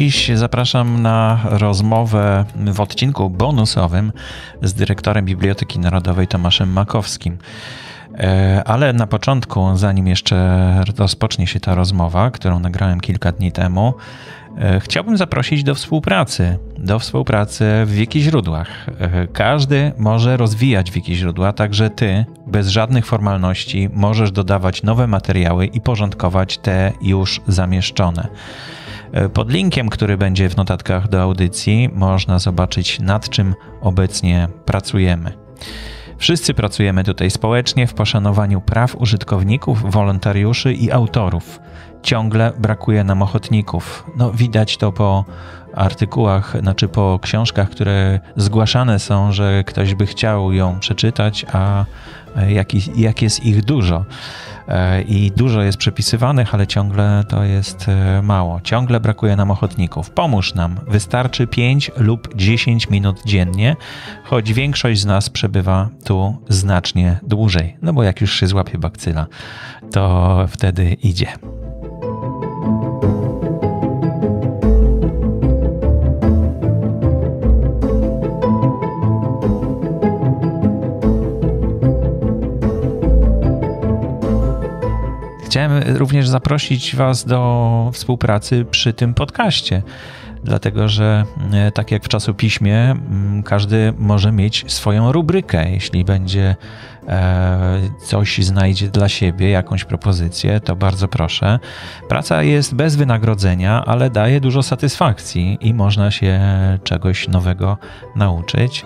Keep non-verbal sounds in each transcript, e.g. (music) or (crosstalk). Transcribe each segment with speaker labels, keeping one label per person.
Speaker 1: Dziś zapraszam na rozmowę w odcinku bonusowym z dyrektorem Biblioteki Narodowej Tomaszem Makowskim. E, ale na początku, zanim jeszcze rozpocznie się ta rozmowa, którą nagrałem kilka dni temu, e, chciałbym zaprosić do współpracy, do współpracy w wiki źródłach. E, każdy może rozwijać wiki źródła, także ty bez żadnych formalności możesz dodawać nowe materiały i porządkować te już zamieszczone. E, pod linkiem, który będzie w notatkach do audycji, można zobaczyć, nad czym obecnie pracujemy. Wszyscy pracujemy tutaj społecznie w poszanowaniu praw użytkowników, wolontariuszy i autorów. Ciągle brakuje nam ochotników. No, widać to po artykułach, znaczy po książkach, które zgłaszane są, że ktoś by chciał ją przeczytać, a e, jak, jak jest ich dużo. E, I dużo jest przepisywanych, ale ciągle to jest e, mało. Ciągle brakuje nam ochotników. Pomóż nam. Wystarczy 5 lub 10 minut dziennie, choć większość z nas przebywa tu znacznie dłużej. No bo jak już się złapie bakcyla, to wtedy idzie. chciałem również zaprosić Was do współpracy przy tym podcaście dlatego że e, tak jak w czasopiśmie, mm, każdy może mieć swoją rubrykę. Jeśli będzie e, coś znajdzie dla siebie, jakąś propozycję, to bardzo proszę. Praca jest bez wynagrodzenia, ale daje dużo satysfakcji i można się czegoś nowego nauczyć.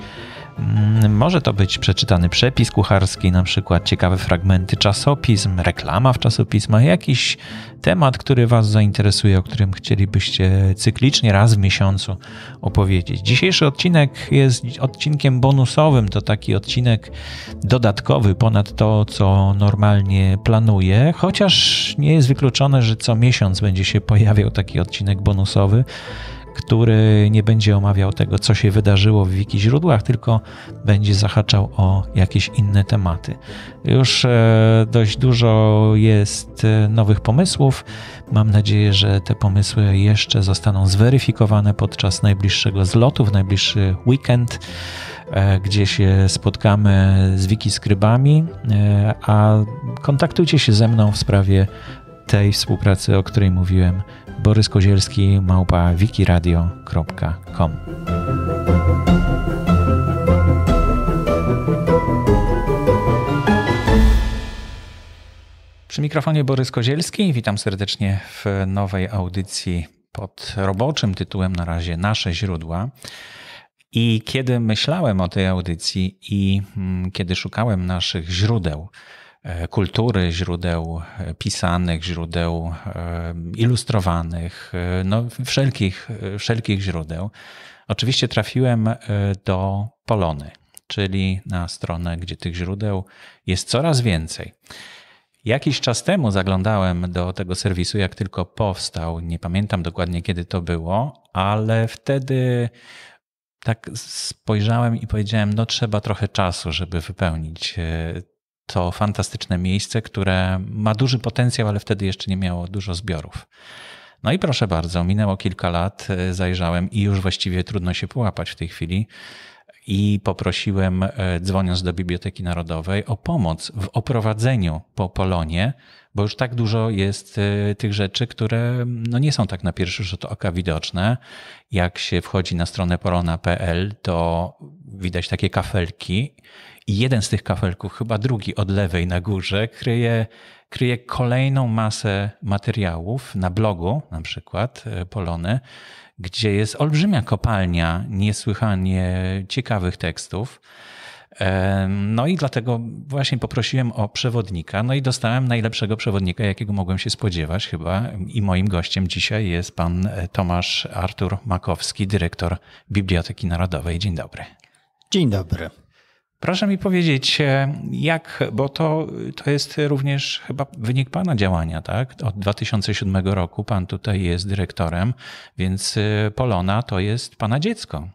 Speaker 1: Mm, może to być przeczytany przepis kucharski, na przykład ciekawe fragmenty czasopism, reklama w czasopismach, jakiś temat, który Was zainteresuje, o którym chcielibyście cyklicznie raz w miesiącu opowiedzieć. Dzisiejszy odcinek jest odcinkiem bonusowym, to taki odcinek dodatkowy ponad to, co normalnie planuję, chociaż nie jest wykluczone, że co miesiąc będzie się pojawiał taki odcinek bonusowy który nie będzie omawiał tego, co się wydarzyło w wiki źródłach, tylko będzie zahaczał o jakieś inne tematy. Już e, dość dużo jest e, nowych pomysłów. Mam nadzieję, że te pomysły jeszcze zostaną zweryfikowane podczas najbliższego zlotu, w najbliższy weekend e, gdzie się spotkamy z Wikiskrybami, a kontaktujcie się ze mną w sprawie tej współpracy, o której mówiłem Borys Kozielski, małpa wikiradio.com. Przy mikrofonie Borys Kozielski, witam serdecznie w nowej audycji pod roboczym tytułem na razie Nasze źródła. I kiedy myślałem o tej audycji i mm, kiedy szukałem naszych źródeł, E, kultury, źródeł e, pisanych, źródeł e, ilustrowanych, no wszelkich, wszelkich źródeł. Oczywiście trafiłem do Polony, czyli na stronę, gdzie tych źródeł jest coraz więcej. Jakiś czas temu zaglądałem do tego serwisu, jak tylko powstał. Nie pamiętam dokładnie kiedy to było, ale wtedy tak spojrzałem i powiedziałem: No, trzeba trochę czasu, żeby wypełnić to fantastyczne miejsce, które ma duży potencjał, ale wtedy jeszcze nie miało dużo zbiorów. No i proszę bardzo, minęło kilka lat, e, zajrzałem i już właściwie trudno się połapać w tej chwili. I poprosiłem, e, dzwoniąc do Biblioteki Narodowej, o pomoc w oprowadzeniu po Polonie, bo już tak dużo jest e, tych rzeczy, które no nie są tak na pierwszy rzut oka widoczne. Jak się wchodzi na stronę polona.pl, to widać takie kafelki i jeden z tych kafelków, chyba drugi od lewej na górze, kryje, kryje kolejną masę materiałów na blogu, na przykład e, Polony, gdzie jest olbrzymia kopalnia niesłychanie ciekawych tekstów. E, no i dlatego właśnie poprosiłem o przewodnika, no i dostałem najlepszego przewodnika, jakiego mogłem się spodziewać chyba. I moim gościem dzisiaj jest pan e, Tomasz Artur Makowski, dyrektor Biblioteki Narodowej. Dzień dobry. Dzień dobry. Proszę mi powiedzieć, e, jak, bo to, to jest również chyba wynik Pana działania, tak? Od 2007 roku Pan tutaj jest dyrektorem, więc e, Polona to jest Pana dziecko.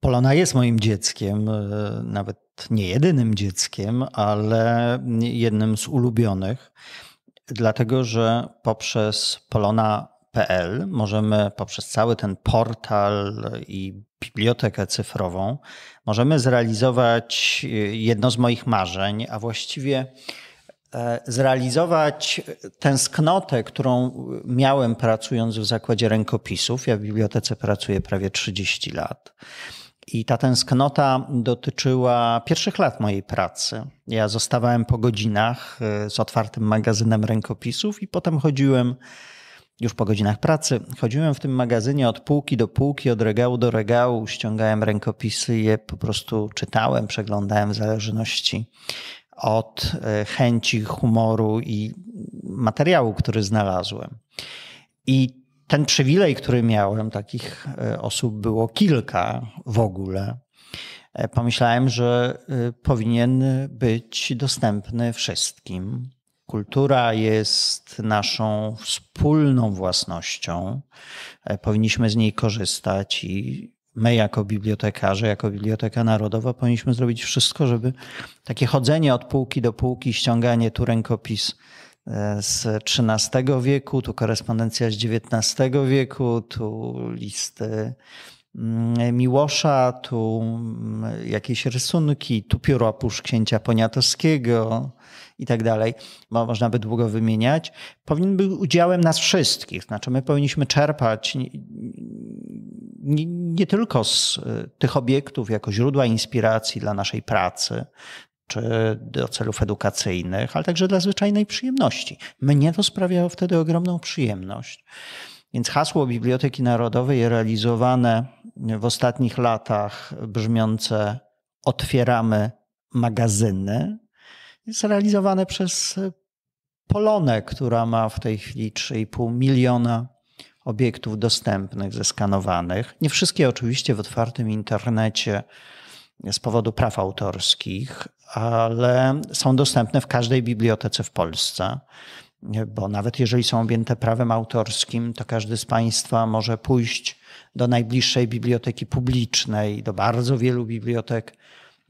Speaker 2: Polona jest moim dzieckiem, e, nawet nie jedynym dzieckiem, ale jednym z ulubionych, dlatego że poprzez Polona.pl możemy poprzez cały ten portal i bibliotekę cyfrową, możemy zrealizować y, jedno z moich marzeń, a właściwie e, zrealizować tęsknotę, którą y, miałem pracując w zakładzie rękopisów. Ja w bibliotece pracuję prawie 30 lat. I ta tęsknota dotyczyła pierwszych lat mojej pracy. Ja zostawałem po godzinach y, z otwartym magazynem rękopisów i potem chodziłem już po godzinach pracy chodziłem w tym magazynie od półki do półki, od regału do regału, ściągałem rękopisy i je po prostu czytałem, przeglądałem w zależności od e, chęci, humoru i materiału, który znalazłem. I ten przywilej, który miałem, takich e, osób było kilka w ogóle. E, pomyślałem, że powinien być dostępny wszystkim. Kultura jest naszą wspólną własnością. E, powinniśmy z niej korzystać i my, jako bibliotekarze, jako Biblioteka Narodowa, powinniśmy zrobić wszystko, żeby takie chodzenie od półki do półki, ściąganie tu rękopis e, z XIII wieku, tu korespondencja z XIX wieku, tu listy. Mm, Miłosza, tu mm, jakieś rysunki, tu pióropusz księcia Poniatowskiego, i tak dalej, można by długo wymieniać, powinien być udziałem nas wszystkich. Znaczy, my powinniśmy czerpać nie, nie, nie tylko z y, tych obiektów jako źródła inspiracji dla naszej pracy, czy do celów edukacyjnych, ale także dla zwyczajnej przyjemności. Mnie to sprawiało wtedy ogromną przyjemność. Więc hasło Biblioteki Narodowej realizowane w ostatnich latach brzmiące otwieramy magazyny, jest realizowane przez e, Polonę, która ma w tej chwili 3,5 miliona obiektów dostępnych, zeskanowanych. Nie wszystkie oczywiście w otwartym internecie z powodu praw autorskich, ale są dostępne w każdej bibliotece w Polsce. Bo nawet jeżeli są objęte prawem autorskim, to każdy z Państwa może pójść do najbliższej biblioteki publicznej, do bardzo wielu bibliotek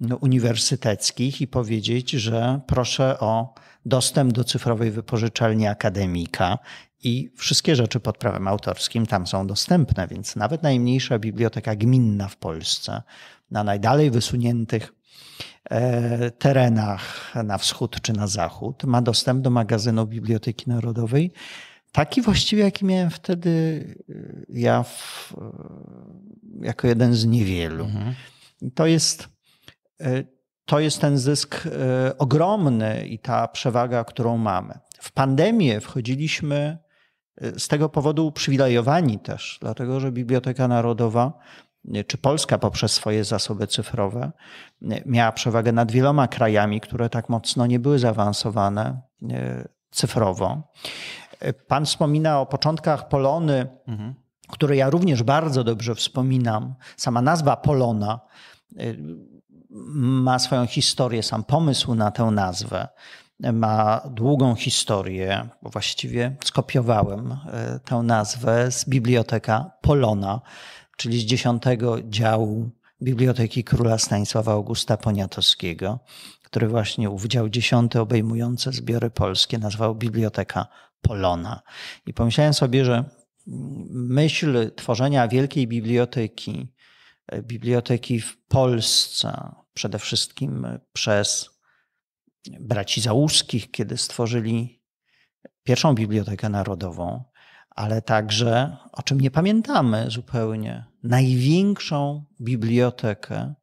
Speaker 2: no, uniwersyteckich i powiedzieć, że proszę o dostęp do cyfrowej wypożyczalni akademika i wszystkie rzeczy pod prawem autorskim tam są dostępne, więc nawet najmniejsza biblioteka gminna w Polsce na najdalej wysuniętych e, terenach na wschód czy na zachód ma dostęp do magazynu Biblioteki Narodowej. Taki właściwie, jaki miałem wtedy e, ja w, e, jako jeden z niewielu. Mhm. To jest E, to jest ten zysk e, ogromny i ta przewaga, którą mamy. W pandemię wchodziliśmy e, z tego powodu uprzywilejowani też, dlatego że Biblioteka Narodowa czy Polska poprzez swoje zasoby cyfrowe miała przewagę nad wieloma krajami, które tak mocno nie były zaawansowane cyfrowo. Pan wspomina o początkach Polony, mhm. które ja również bardzo dobrze wspominam. Sama nazwa Polona ma swoją historię, sam pomysł na tę nazwę ma długą historię, bo właściwie skopiowałem e, tę nazwę z biblioteka Polona, czyli z dziesiątego działu Biblioteki Króla Stanisława Augusta Poniatowskiego, który właśnie ów dział dziesiąty obejmujący zbiory polskie nazwał Biblioteka Polona. I pomyślałem sobie, że myśl tworzenia wielkiej biblioteki biblioteki w Polsce, przede wszystkim przez braci Załuskich, kiedy stworzyli pierwszą Bibliotekę Narodową, ale także, o czym nie pamiętamy zupełnie, największą bibliotekę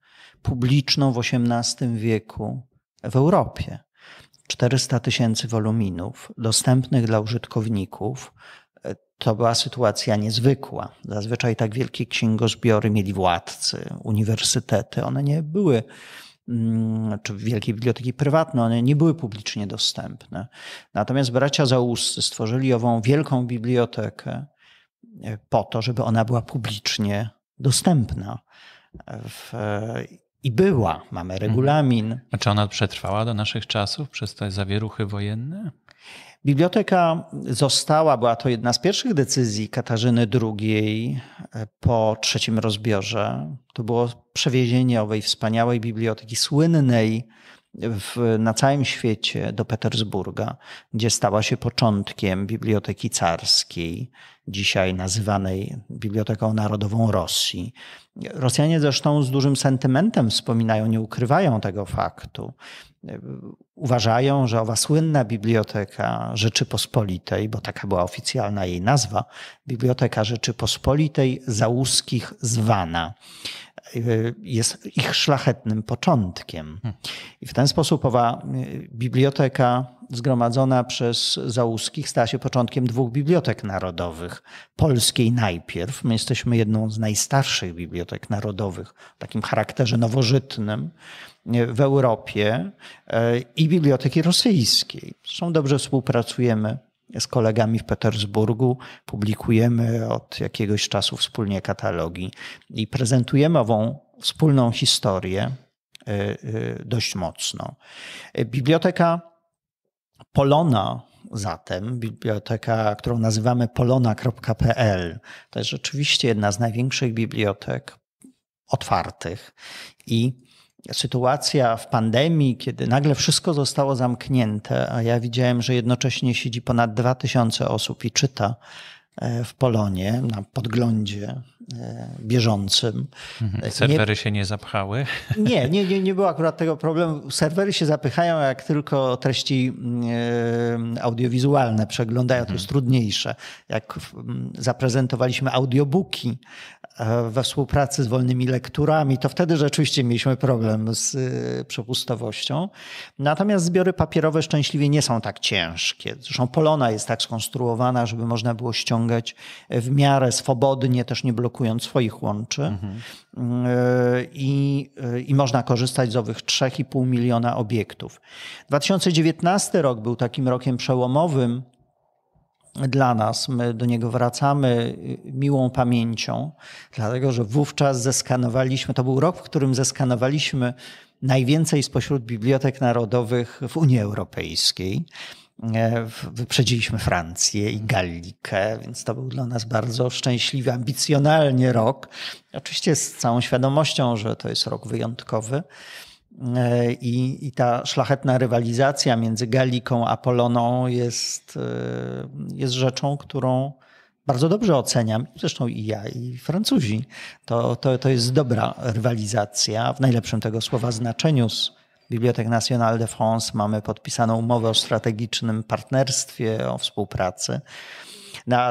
Speaker 2: publiczną w XVIII wieku w Europie. 400 tysięcy woluminów dostępnych dla użytkowników to była sytuacja niezwykła. Zazwyczaj tak wielkie księgozbiory mieli władcy, uniwersytety. One nie były, mm, czy wielkie biblioteki prywatne, one nie były publicznie dostępne. Natomiast bracia Załuscy stworzyli ową wielką bibliotekę e, po to, żeby ona była publicznie dostępna. E, w, e, i była, mamy regulamin. Mhm.
Speaker 1: A czy ona przetrwała do naszych czasów przez te zawieruchy wojenne?
Speaker 2: Biblioteka została, była to jedna z pierwszych decyzji Katarzyny II e, po trzecim rozbiorze. To było przewiezienie owej wspaniałej biblioteki, słynnej w, na całym świecie do Petersburga, gdzie stała się początkiem Biblioteki Carskiej, dzisiaj nazywanej Biblioteką Narodową Rosji. Rosjanie zresztą z dużym sentymentem wspominają, nie ukrywają tego faktu uważają, że owa słynna Biblioteka Rzeczypospolitej, bo taka była oficjalna jej nazwa, Biblioteka Rzeczypospolitej Załuskich Zwana, jest ich szlachetnym początkiem. Hmm. I w ten sposób owa y, biblioteka zgromadzona przez Załuskich stała się początkiem dwóch bibliotek narodowych. Polskiej najpierw. My jesteśmy jedną z najstarszych bibliotek narodowych, w takim charakterze nowożytnym. E, w Europie e, i Biblioteki Rosyjskiej. Zresztą dobrze współpracujemy z kolegami w Petersburgu, publikujemy od jakiegoś czasu wspólnie katalogi i prezentujemy ową wspólną historię e, dość mocno. Biblioteka Polona zatem, biblioteka, którą nazywamy polona.pl, to jest rzeczywiście jedna z największych bibliotek otwartych i sytuacja w pandemii, kiedy nagle wszystko zostało zamknięte, a ja widziałem, że jednocześnie siedzi ponad 2000 osób i czyta e, w Polonie na podglądzie e, bieżącym. Mhm. E, Serwery
Speaker 1: nie, się nie zapchały?
Speaker 2: (laughs) Nie, nie, nie, nie było akurat tego problemu. Serwery się zapychają, jak tylko treści audiowizualne przeglądają, to mhm. jest trudniejsze. Jak mm, zaprezentowaliśmy audiobooki, E, we współpracy z wolnymi lekturami, to wtedy rzeczywiście mieliśmy problem z e, przepustowością. Natomiast zbiory papierowe szczęśliwie nie są tak ciężkie. Zresztą polona jest tak skonstruowana, żeby można było ściągać w miarę swobodnie, też nie blokując swoich łączy. Mhm. I, I można korzystać z owych 3,5 miliona obiektów. 2019 rok był takim rokiem przełomowym dla nas. My do niego wracamy y, miłą pamięcią, dlatego że wówczas zeskanowaliśmy, to był rok, w którym zeskanowaliśmy najwięcej spośród bibliotek narodowych w Unii Europejskiej. E, wyprzedziliśmy Francję i Gallikę, więc to był dla nas bardzo szczęśliwy, ambicjonalnie rok. Oczywiście z całą świadomością, że to jest rok wyjątkowy. I, I, ta szlachetna rywalizacja między Galiką a Poloną jest, e, jest rzeczą, którą bardzo dobrze oceniam. Zresztą i ja, i Francuzi. To, to, to jest dobra rywalizacja w najlepszym tego słowa znaczeniu z Bibliotek Nationale de France. Mamy podpisaną umowę o strategicznym partnerstwie, o współpracy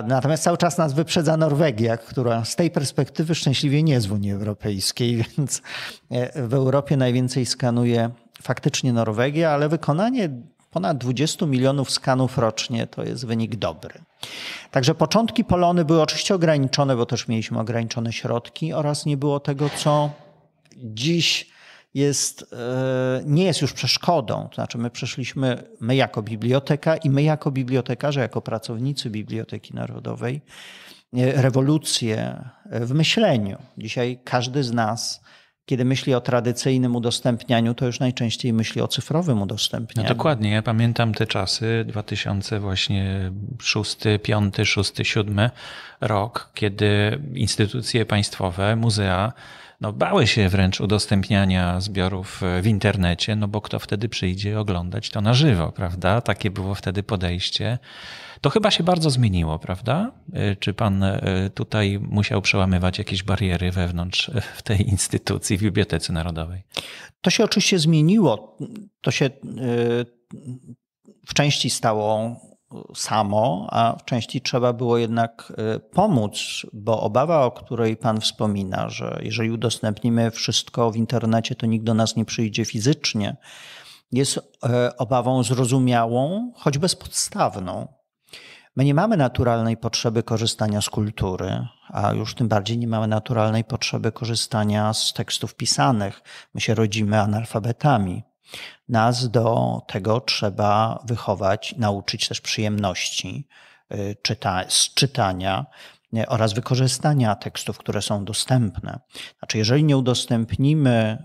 Speaker 2: natomiast cały czas nas wyprzedza Norwegia, która z tej perspektywy szczęśliwie nie jest w Unii Europejskiej, (laughs) więc e, w Europie najwięcej skanuje faktycznie Norwegia, ale wykonanie ponad 20 milionów skanów rocznie to jest wynik dobry. Także początki Polony były oczywiście ograniczone, bo też mieliśmy ograniczone środki oraz nie było tego, co dziś jest, e, nie jest już przeszkodą. To znaczy, my przeszliśmy, my jako biblioteka i my jako bibliotekarze, jako pracownicy Biblioteki Narodowej, e, rewolucję e, w myśleniu. Dzisiaj każdy z nas, kiedy myśli o tradycyjnym udostępnianiu, to już najczęściej myśli o cyfrowym udostępnianiu. No
Speaker 1: dokładnie, ja pamiętam te czasy, 2006, właśnie 6, 5, 6, 7 rok, kiedy instytucje państwowe, muzea no, bały się wręcz udostępniania zbiorów e, w internecie, no bo kto wtedy przyjdzie oglądać to na żywo, prawda? Takie było wtedy podejście. To chyba się bardzo zmieniło, prawda? E, czy pan e, tutaj musiał przełamywać jakieś bariery wewnątrz w tej instytucji, w Bibliotece Narodowej?
Speaker 2: To się oczywiście zmieniło. To się w części stało samo, a w części trzeba było jednak e, pomóc, bo obawa, o której Pan wspomina, że jeżeli udostępnimy wszystko w internecie, to nikt do nas nie przyjdzie fizycznie, jest e, obawą zrozumiałą, choć bezpodstawną. My nie mamy naturalnej potrzeby korzystania z kultury, a już tym bardziej nie mamy naturalnej potrzeby korzystania z tekstów pisanych. My się rodzimy analfabetami. Nas do tego trzeba wychować, nauczyć też przyjemności y, czyta, z czytania y, oraz wykorzystania tekstów, które są dostępne. Znaczy, jeżeli nie udostępnimy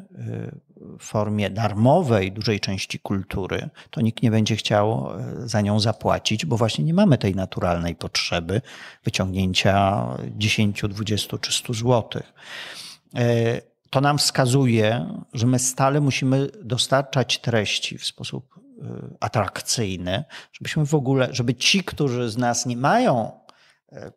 Speaker 2: w y, formie darmowej dużej części kultury, to nikt nie będzie chciał za nią zapłacić, bo właśnie nie mamy tej naturalnej potrzeby wyciągnięcia 10, 20 czy 100 złotych to nam wskazuje, że my stale musimy dostarczać treści w sposób y, atrakcyjny, żebyśmy w ogóle, żeby ci, którzy z nas nie mają y, y,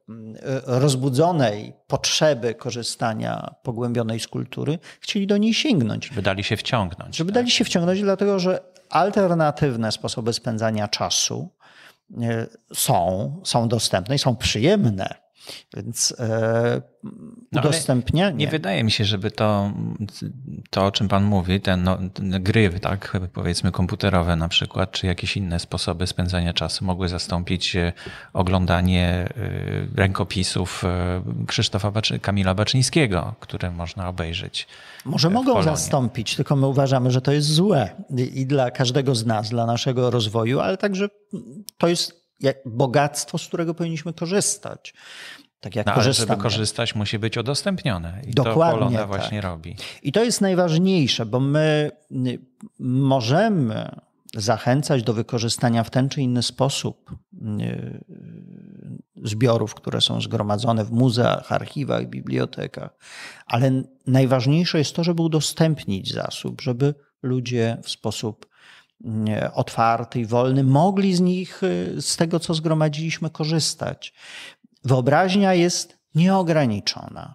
Speaker 2: rozbudzonej potrzeby korzystania pogłębionej z kultury, chcieli do niej sięgnąć. Żeby dali się wciągnąć. Żeby tak? dali się wciągnąć, dlatego że alternatywne sposoby spędzania czasu są, są dostępne i są przyjemne. Więc e, No, nie. wydaje
Speaker 1: mi się, żeby to, to o czym Pan mówi, te no, gry, tak, powiedzmy komputerowe na przykład, czy jakieś inne sposoby spędzania czasu mogły zastąpić e, oglądanie e, rękopisów e, Krzysztofa Baczy, Kamila Baczyńskiego, które można obejrzeć. Może mogą Polonie. zastąpić, tylko
Speaker 2: my uważamy, że to jest złe i dla każdego z nas, dla naszego rozwoju, ale także to jest bogactwo, z którego powinniśmy korzystać. Tak jak no, ale żeby
Speaker 1: korzystać, musi być udostępnione. I Dokładnie to Polona tak. właśnie robi.
Speaker 2: I to jest najważniejsze, bo my możemy zachęcać do wykorzystania w ten czy inny sposób zbiorów, które są zgromadzone w muzeach, archiwach, bibliotekach, ale najważniejsze jest to, żeby udostępnić zasób, żeby ludzie w sposób otwarty i wolny, mogli z nich, y, z tego co zgromadziliśmy, korzystać. Wyobraźnia jest nieograniczona.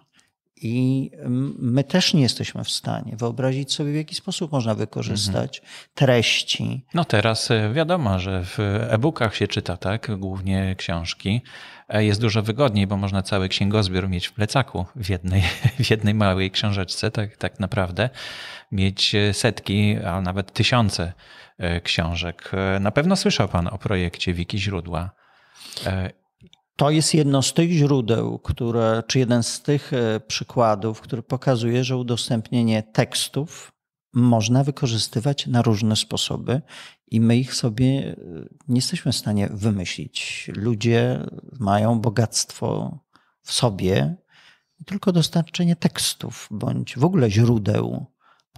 Speaker 2: I my też nie jesteśmy w stanie wyobrazić sobie, w jaki sposób można wykorzystać mhm. treści.
Speaker 1: No teraz y, wiadomo, że w e-bookach się czyta, tak? Głównie książki. E, jest dużo wygodniej, bo można cały księgozbiór mieć w plecaku w jednej, (laughs) w jednej małej książeczce, tak, tak naprawdę. Mieć y, setki, a nawet tysiące E, książek. E, na pewno słyszał Pan o projekcie
Speaker 2: Wiki Źródła. E, to jest jedno z tych źródeł, które, czy jeden z tych przykładów, który pokazuje, że udostępnienie tekstów można wykorzystywać na różne sposoby i my ich sobie nie jesteśmy w stanie wymyślić. Ludzie mają bogactwo w sobie, tylko dostarczenie tekstów bądź w ogóle źródeł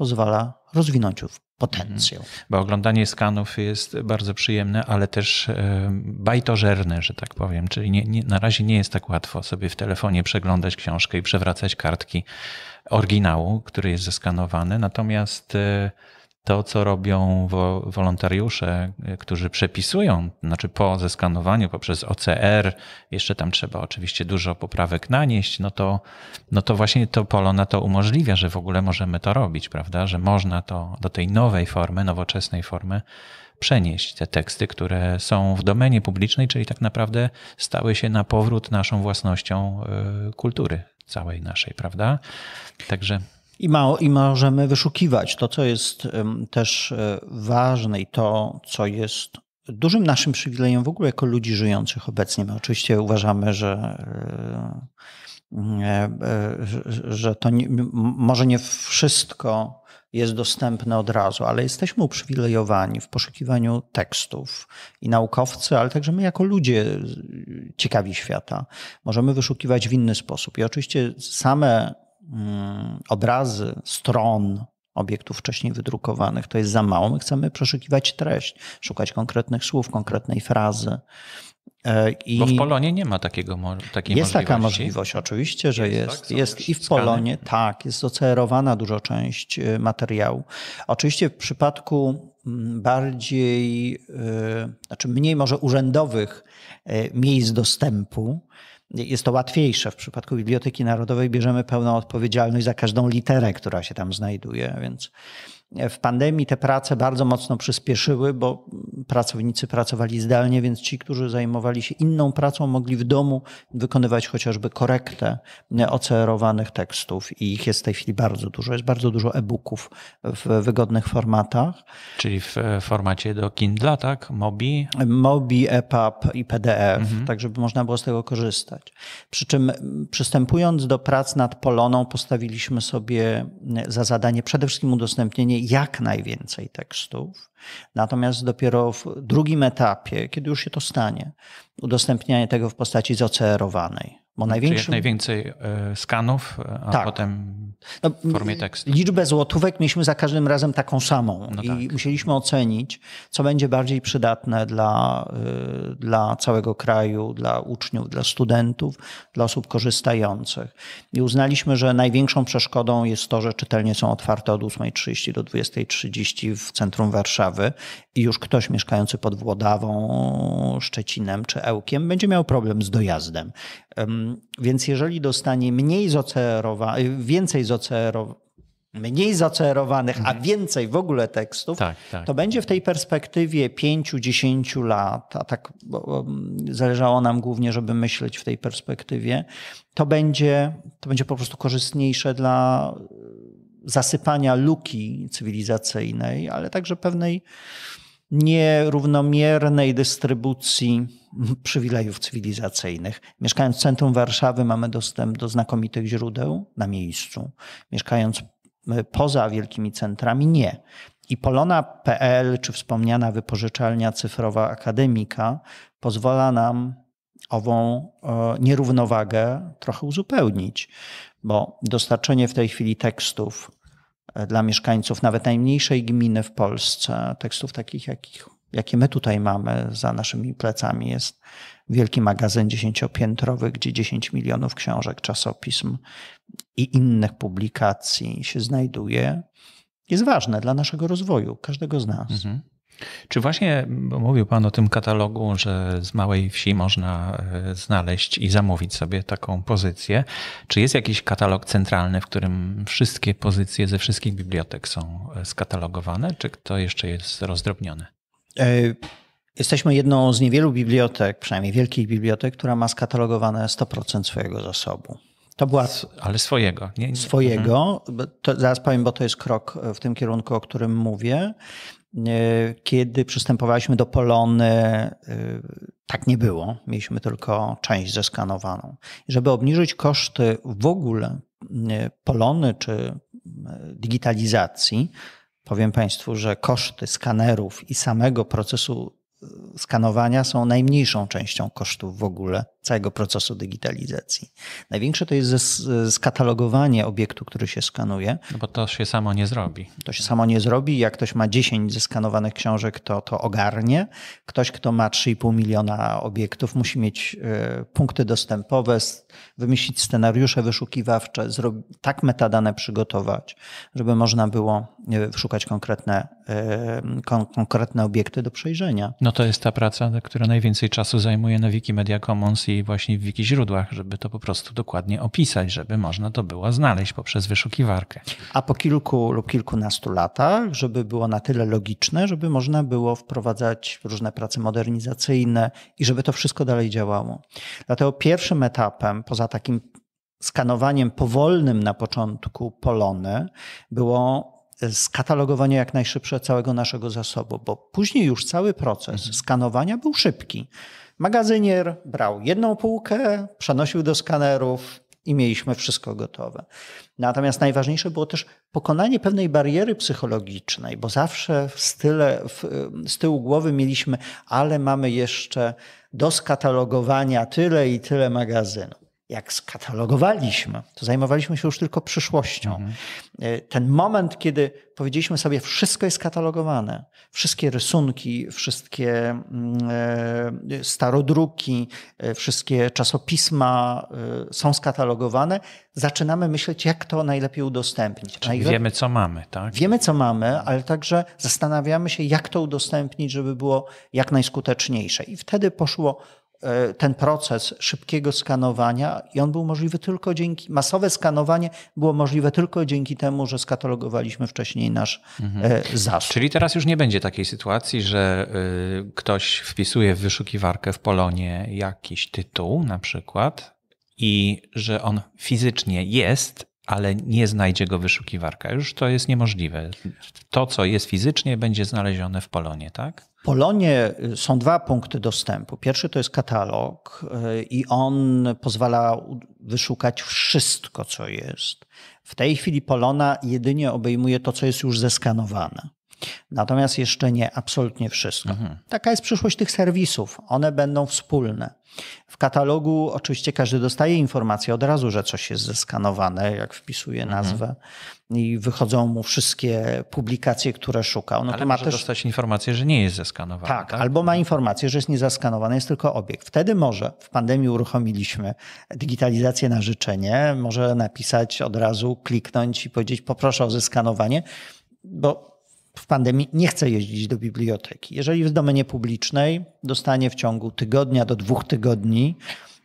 Speaker 2: pozwala rozwinąć ów potencjał. Mhm.
Speaker 1: Bo oglądanie skanów jest bardzo przyjemne, ale też e, bajtożerne, że tak powiem. Czyli nie, nie, na razie nie jest tak łatwo sobie w telefonie przeglądać książkę i przewracać kartki oryginału, który jest zeskanowany. Natomiast e, to, co robią wolontariusze, którzy przepisują, znaczy po zeskanowaniu poprzez OCR, jeszcze tam trzeba oczywiście dużo poprawek nanieść, no to, no to właśnie to polo na to umożliwia, że w ogóle możemy to robić, prawda? Że można to do tej nowej formy, nowoczesnej formy przenieść te teksty, które są w domenie publicznej, czyli tak naprawdę stały się na powrót naszą własnością y, kultury całej naszej, prawda? Także.
Speaker 2: I, ma, I możemy wyszukiwać to, co jest też e, ważne i to, co jest dużym naszym przywilejem w ogóle jako ludzi żyjących obecnie. My oczywiście uważamy, że, e, e, że to nie, może nie wszystko jest dostępne od razu, ale jesteśmy uprzywilejowani w poszukiwaniu tekstów i naukowcy, ale także my jako ludzie ciekawi świata możemy wyszukiwać w inny sposób. I oczywiście same Mm, odrazy stron obiektów wcześniej wydrukowanych, to jest za mało. My chcemy przeszukiwać treść, szukać konkretnych słów, konkretnej frazy. E, I
Speaker 1: Bo w Polonie nie ma takiego takiej Jest możliwości. taka możliwość,
Speaker 2: oczywiście, że jest. Jest, tak? jest i w skany. Polonie, tak, jest ocerowana dużo część y, materiału. Oczywiście w przypadku mm, bardziej, y, znaczy mniej może urzędowych y, miejsc dostępu, jest to łatwiejsze. W przypadku Biblioteki Narodowej bierzemy pełną odpowiedzialność za każdą literę, która się tam znajduje, więc w pandemii te prace bardzo mocno przyspieszyły, bo pracownicy pracowali zdalnie, więc ci, którzy zajmowali się inną pracą, mogli w domu wykonywać chociażby korektę ocerowanych tekstów i ich jest w tej chwili bardzo dużo. Jest bardzo dużo e-booków w wygodnych formatach. Czyli w e, formacie do Kindle, tak? Mobi? Mobi, EPUB i PDF, mhm. tak żeby można było z tego korzystać. Przy czym przystępując do prac nad Poloną, postawiliśmy sobie za zadanie przede wszystkim udostępnienie jak najwięcej tekstów. Natomiast dopiero w drugim etapie, kiedy już się to stanie, udostępnianie tego w postaci zocerowanej, bo jak
Speaker 1: najwięcej e, skanów, e, a tak. potem no, w formie tekstu.
Speaker 2: Liczbę złotówek mieliśmy za każdym razem taką samą no i tak. musieliśmy ocenić, co będzie bardziej przydatne dla, e, dla całego kraju, dla uczniów, dla studentów, dla osób korzystających. I uznaliśmy, że największą przeszkodą jest to, że czytelnie są otwarte od 8.30 do 20.30 w centrum Warszawy i już ktoś mieszkający pod Włodawą, Szczecinem czy Ełkiem będzie miał problem z dojazdem. Więc jeżeli dostanie mniej z OCR-owa, y, więcej z OCR-owa, mniej zacerowanych, mhm. a więcej w ogóle tekstów, tak, tak. to będzie w tej perspektywie 5-10 lat, a tak mm, zależało nam głównie, żeby myśleć w tej perspektywie, to będzie, to będzie po prostu korzystniejsze dla y, zasypania luki cywilizacyjnej, ale także pewnej nierównomiernej dystrybucji przywilejów cywilizacyjnych. Mieszkając w centrum Warszawy, mamy dostęp do znakomitych źródeł na miejscu. Mieszkając e, poza wielkimi centrami, nie. I polona.pl, czy wspomniana wypożyczalnia cyfrowa akademika, pozwala nam ową e, nierównowagę trochę uzupełnić, bo dostarczenie w tej chwili tekstów E, dla mieszkańców nawet najmniejszej gminy w Polsce, tekstów takich, jakich, jakie my tutaj mamy za naszymi plecami, jest wielki magazyn dziesięciopiętrowy, gdzie 10 milionów książek, czasopism i innych publikacji się znajduje. Jest ważne dla naszego rozwoju, każdego z nas. Mhm. Czy właśnie mówił Pan o tym katalogu,
Speaker 1: że z małej wsi można e, znaleźć i zamówić sobie taką pozycję? Czy jest jakiś katalog centralny, w którym wszystkie pozycje ze wszystkich bibliotek są e, skatalogowane, czy to jeszcze jest rozdrobnione?
Speaker 2: E, jesteśmy jedną z niewielu bibliotek, przynajmniej wielkich bibliotek, która ma skatalogowane 100% swojego zasobu. To była.
Speaker 1: Ale swojego. Nie, nie. Swojego.
Speaker 2: Mhm. To zaraz powiem, bo to jest krok w tym kierunku, o którym mówię. E, kiedy przystępowaliśmy do Polony, e, tak nie było. Mieliśmy tylko część zeskanowaną. Żeby obniżyć koszty w ogóle e, Polony czy digitalizacji, powiem Państwu, że koszty skanerów i samego procesu skanowania są najmniejszą częścią kosztów w ogóle całego procesu digitalizacji. Największe to jest skatalogowanie obiektu, który się skanuje. No bo to się samo nie zrobi. To się samo nie zrobi. Jak ktoś ma 10 zeskanowanych książek, to to ogarnie. Ktoś, kto ma 3,5 miliona obiektów, musi mieć y, punkty dostępowe, wymyślić scenariusze wyszukiwawcze, tak metadane przygotować, żeby można było y, szukać konkretne, y, konkretne obiekty do przejrzenia.
Speaker 1: No to jest ta praca, która najwięcej czasu zajmuje na Wikimedia Commons i właśnie w wiki źródłach, żeby to po prostu dokładnie opisać, żeby
Speaker 2: można to było znaleźć poprzez wyszukiwarkę. A po kilku lub kilkunastu latach, żeby było na tyle logiczne, żeby można było wprowadzać różne prace modernizacyjne i żeby to wszystko dalej działało. Dlatego pierwszym etapem, poza takim skanowaniem powolnym na początku polony, było e, skatalogowanie jak najszybsze całego naszego zasobu, bo później już cały proces mhm. skanowania był szybki. Magazynier brał jedną półkę, przenosił do skanerów i mieliśmy wszystko gotowe. Natomiast najważniejsze było też pokonanie pewnej bariery psychologicznej, bo zawsze w style, w, z tyłu głowy mieliśmy, ale mamy jeszcze do skatalogowania tyle i tyle magazynów jak skatalogowaliśmy, to zajmowaliśmy się już tylko przyszłością. Mhm. E, ten moment, kiedy powiedzieliśmy sobie, wszystko jest katalogowane, wszystkie rysunki, wszystkie mm, e, starodruki, e, wszystkie czasopisma są skatalogowane, zaczynamy myśleć, jak to najlepiej udostępnić. Najlepiej... Wiemy, co mamy, tak? Wiemy, co mamy, ale także zastanawiamy się, jak to udostępnić, żeby było jak najskuteczniejsze. I wtedy poszło E, ten proces szybkiego skanowania i on był możliwy tylko dzięki, masowe skanowanie było możliwe tylko dzięki temu, że skatalogowaliśmy wcześniej nasz mhm. E,
Speaker 1: zasób. Czyli teraz już nie będzie takiej sytuacji, że y, ktoś wpisuje w wyszukiwarkę w Polonie jakiś tytuł na przykład i że on fizycznie jest, ale nie znajdzie go wyszukiwarka. Już to jest niemożliwe. To, co jest fizycznie, będzie znalezione w Polonie, tak?
Speaker 2: Polonie y, są dwa punkty dostępu. Pierwszy to jest katalog y, i on pozwala wyszukać wszystko, co jest. W tej chwili Polona jedynie obejmuje to, co jest już zeskanowane. Natomiast jeszcze nie absolutnie wszystko. Mhm. Taka jest przyszłość tych serwisów. One będą wspólne. W katalogu oczywiście każdy dostaje informację od razu, że coś jest zeskanowane, jak wpisuje mhm. nazwę. Mhm. I wychodzą mu wszystkie publikacje, które szukał. No Ale to ma też...
Speaker 1: dostać informację, że nie jest zeskanowane. Tak,
Speaker 2: tak, albo ma mhm. informację, że jest niezaskanowany, jest tylko obiekt. Wtedy może, w pandemii uruchomiliśmy digitalizację na życzenie, może napisać od razu, kliknąć i powiedzieć poproszę o zeskanowanie, bo w pandemii nie chce jeździć do biblioteki. Jeżeli w domenie publicznej, dostanie w ciągu tygodnia do dwóch tygodni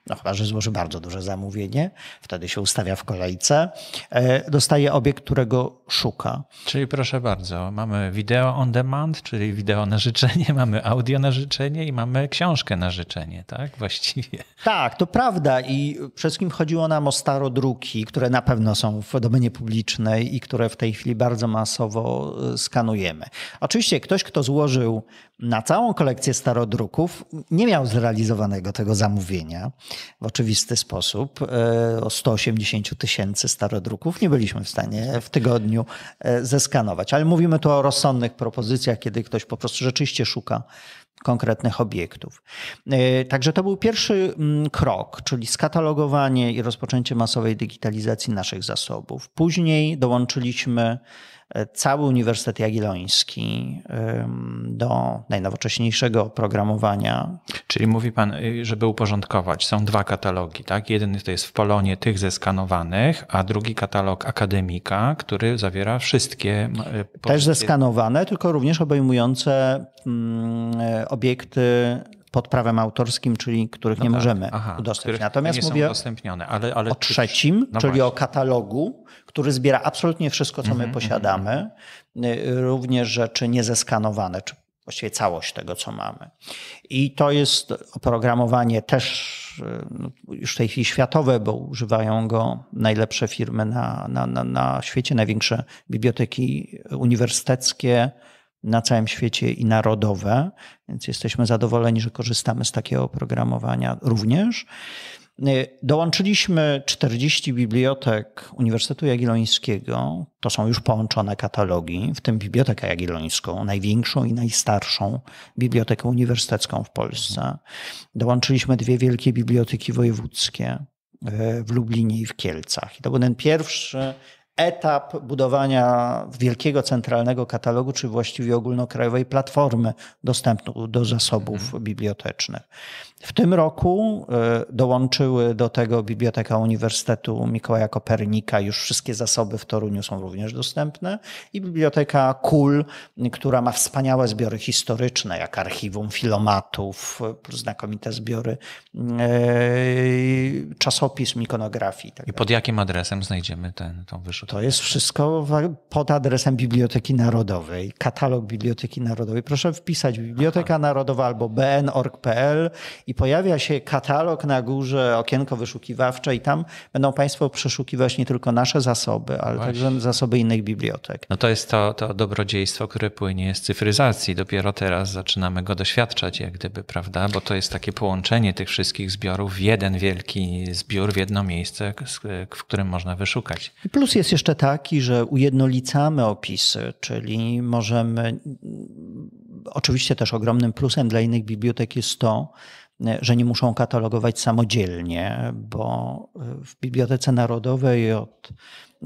Speaker 2: no chyba, że złoży bardzo duże zamówienie, wtedy się ustawia w kolejce, e, dostaje obiekt, którego szuka.
Speaker 1: Czyli proszę bardzo, mamy wideo on demand, czyli wideo na życzenie, (laughs) mamy audio na życzenie i mamy książkę na życzenie, tak? Właściwie.
Speaker 2: Tak, to prawda i przede wszystkim chodziło nam o starodruki, które na pewno są w domenie publicznej i które w tej chwili bardzo masowo e, skanujemy. Oczywiście ktoś, kto złożył na całą kolekcję starodruków, nie miał zrealizowanego tego zamówienia w oczywisty sposób. E, o 180 tysięcy starodruków nie byliśmy w stanie w tygodniu e, zeskanować. Ale mówimy tu o rozsądnych propozycjach, kiedy ktoś po prostu rzeczywiście szuka konkretnych obiektów. E, także to był pierwszy mm, krok, czyli skatalogowanie i rozpoczęcie masowej digitalizacji naszych zasobów. Później dołączyliśmy E, cały Uniwersytet Jagielloński do najnowocześniejszego programowania.
Speaker 1: Czyli mówi pan, y, żeby uporządkować, są dwa katalogi, tak? Jeden to jest w Polonie tych zeskanowanych, a drugi katalog akademika, który zawiera wszystkie.
Speaker 2: Y, Też zeskanowane, tylko również obejmujące mm, e, obiekty pod prawem autorskim, czyli których no nie tak, możemy aha, udostępnić. Natomiast nie mówię ale, ale o trzecim, no czyli właśnie. o katalogu, który zbiera absolutnie wszystko, co my mhm, mhm, posiadamy, mhm. Y, również rzeczy niezeskanowane, czy właściwie całość tego, co mamy. I to jest oprogramowanie też y, no, już w tej chwili światowe, bo używają go najlepsze firmy na, na, na, na świecie, największe biblioteki uniwersyteckie, na całym świecie i narodowe, więc jesteśmy zadowoleni, że korzystamy z takiego oprogramowania również. Dołączyliśmy 40 bibliotek Uniwersytetu Jagiellońskiego. To są już połączone katalogi, w tym Bibliotekę Jagiellońską, największą i najstarszą bibliotekę uniwersytecką w Polsce. Dołączyliśmy dwie wielkie biblioteki wojewódzkie e, w Lublinie i w Kielcach. I to był ten pierwszy etap budowania wielkiego centralnego katalogu, czy właściwie ogólnokrajowej platformy dostępu do zasobów mhm. bibliotecznych. W tym roku e, dołączyły do tego Biblioteka Uniwersytetu Mikołaja Kopernika. Już wszystkie zasoby w Toruniu są również dostępne. I Biblioteka KUL, która ma wspaniałe zbiory historyczne, jak archiwum filomatów, plus znakomite zbiory e, czasopism, ikonografii. Tak
Speaker 1: I pod jakim adresem znajdziemy ten, tą
Speaker 2: To jest wszystko pod adresem Biblioteki Narodowej. Katalog Biblioteki Narodowej. Proszę wpisać Biblioteka Narodowa albo bn.org.pl i pojawia się katalog na górze, okienko wyszukiwawcze i tam będą Państwo przeszukiwać nie tylko nasze zasoby, ale Właśnie. także zasoby innych bibliotek.
Speaker 1: No to jest to, to dobrodziejstwo, które płynie z cyfryzacji. Dopiero teraz zaczynamy go doświadczać, jak gdyby, prawda? Bo to jest takie połączenie tych wszystkich zbiorów w jeden wielki zbiór, w jedno miejsce, w którym można wyszukać.
Speaker 2: I plus jest jeszcze taki, że ujednolicamy opisy, czyli możemy oczywiście też ogromnym plusem dla innych bibliotek jest to, E, że nie muszą katalogować samodzielnie, bo e, w Bibliotece Narodowej od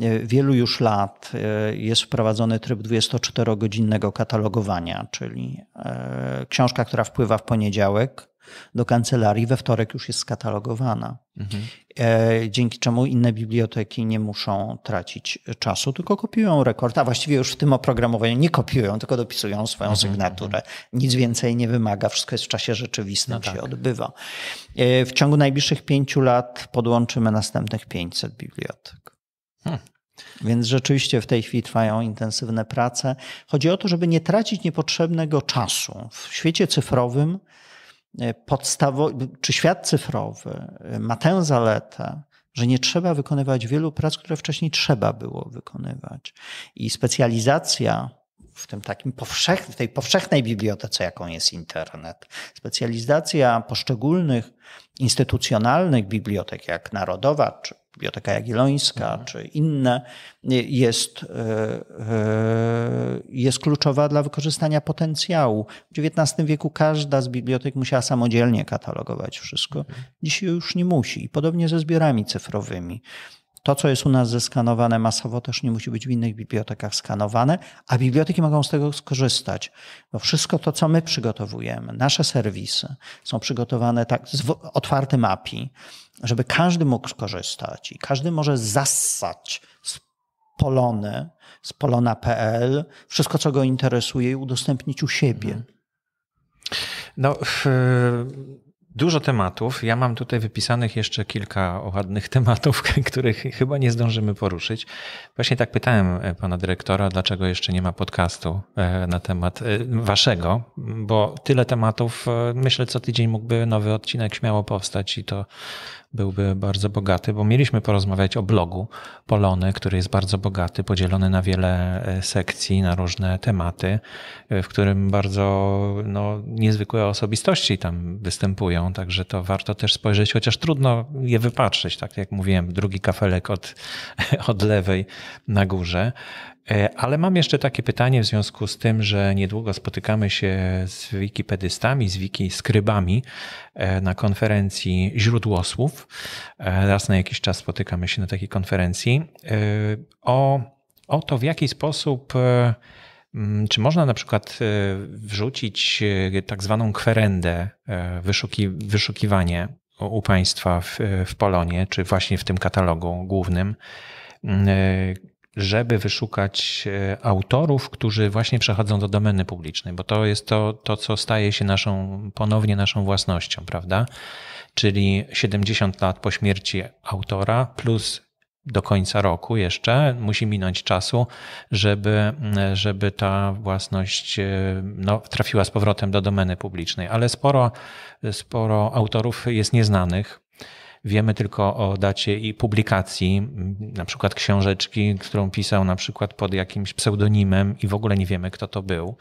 Speaker 2: e, wielu już lat jest wprowadzony tryb 24-godzinnego katalogowania, czyli książka, która wpływa w poniedziałek, do kancelarii, we wtorek już jest skatalogowana. Mhm. E, dzięki czemu inne biblioteki nie muszą tracić czasu, tylko kopiują rekord, a właściwie już w tym oprogramowaniu nie kopiują, tylko dopisują swoją mhm, sygnaturę. Mhm. Nic więcej nie wymaga, wszystko jest w czasie rzeczywistym, no tak. się odbywa. E, w ciągu najbliższych pięciu lat podłączymy następnych 500 bibliotek. Hmm. Więc rzeczywiście w tej chwili trwają intensywne prace. Chodzi o to, żeby nie tracić niepotrzebnego czasu. W świecie cyfrowym E, podstawowy, czy świat cyfrowy e, ma tę zaletę, że nie trzeba wykonywać wielu prac, które wcześniej trzeba było wykonywać. I specjalizacja w tym takim powszech, w tej powszechnej bibliotece, jaką jest internet, specjalizacja poszczególnych instytucjonalnych bibliotek, jak Narodowa czy Biblioteka Jagiellońska mhm. czy inne, y, jest, y, y, jest kluczowa dla wykorzystania potencjału. W XIX wieku każda z bibliotek musiała samodzielnie katalogować wszystko. Mhm. Dzisiaj już nie musi. I podobnie ze zbiorami cyfrowymi to, co jest u nas zeskanowane masowo, też nie musi być w innych bibliotekach skanowane, a biblioteki mogą z tego skorzystać, bo wszystko to, co my przygotowujemy, nasze serwisy są przygotowane tak z otwartym API, żeby każdy mógł skorzystać i każdy może zassać z Polony, z polona.pl, wszystko, co go interesuje i udostępnić u siebie. Mhm. No,
Speaker 1: Dużo tematów. Ja mam tutaj wypisanych jeszcze kilka ładnych (laughs) tematów, których chyba nie zdążymy poruszyć. Właśnie tak pytałem e, pana dyrektora, dlaczego jeszcze nie ma podcastu e, na temat e, waszego, bo tyle tematów, myślę, co tydzień mógłby nowy odcinek śmiało powstać i to byłby bardzo bogaty, bo mieliśmy porozmawiać o blogu Polony, który jest bardzo bogaty, podzielony na wiele e, sekcji, na różne tematy, e, w którym bardzo no, niezwykłe osobistości tam występują, także to warto też spojrzeć, chociaż trudno je wypatrzyć, tak jak mówiłem, drugi kafelek od, (laughs) od lewej na górze. E, ale mam jeszcze takie pytanie w związku z tym, że niedługo spotykamy się z wikipedystami, z wikiskrybami e, na konferencji źródłosłów. E, raz na jakiś czas spotykamy się na takiej konferencji. O, o to, w jaki sposób czy można na przykład wrzucić tak zwaną kwerendę, wyszuki, wyszukiwanie u Państwa w, w Polonie, czy właśnie w tym katalogu głównym, żeby wyszukać e, autorów, którzy właśnie przechodzą do domeny publicznej, bo to jest to, to co staje się naszą, ponownie naszą własnością, prawda? Czyli 70 lat po śmierci autora plus do końca roku jeszcze musi minąć czasu, żeby, żeby ta własność e, no, trafiła z powrotem do domeny publicznej. Ale sporo, sporo autorów jest nieznanych. Wiemy tylko o dacie i publikacji, na przykład książeczki, którą pisał na przykład pod jakimś pseudonimem i w ogóle nie wiemy, kto to był.